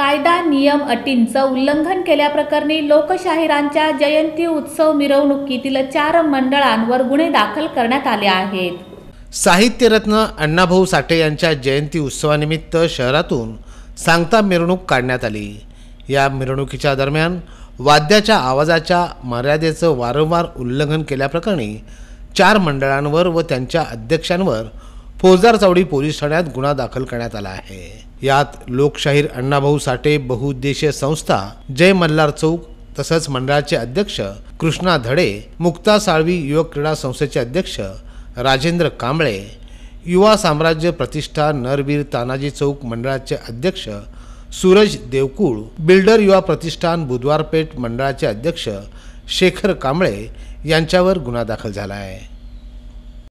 कायदा नियम अटींचं उल्लंघन केल्याप्रकरणी लोकशाहीरांच्या जयंती उत्सव मिरवणुकीतील चार मंडळांवर गुन्हे दाखल करण्यात आले आहेत साहित्यरत्न अण्णाभाऊ साठे यांच्या जयंती उत्सवानिमित्त शहरातून सांगता मिरवणूक काढण्यात आली या मिरवणुकीच्या दरम्यान वाद्याच्या आवाजाच्या मर्यादेचं वारंवार उल्लंघन केल्याप्रकरणी चार मंडळांवर व त्यांच्या अध्यक्षांवर फौजदार चावडी पोलीस ठाण्यात गुन्हा दाखल करण्यात आला आहे यात लोकशाहीर अण्णाभाऊ साठे बहुउद्देशीय संस्था जय मल्हार चौक तसंच मंडळाचे अध्यक्ष कृष्णा धडे मुक्ता साळवी युवक क्रीडा संस्थेचे अध्यक्ष राजेंद्र कांबळे युवा साम्राज्य प्रतिष्ठा नरवीर तानाजी चौक मंडळाचे अध्यक्ष सूरज देवकुळ बिल्डर युवा प्रतिष्ठान बुधवारपेठ मंडळाचे अध्यक्ष शेखर कांबळे यांच्यावर गुन्हा दाखल झाला आहे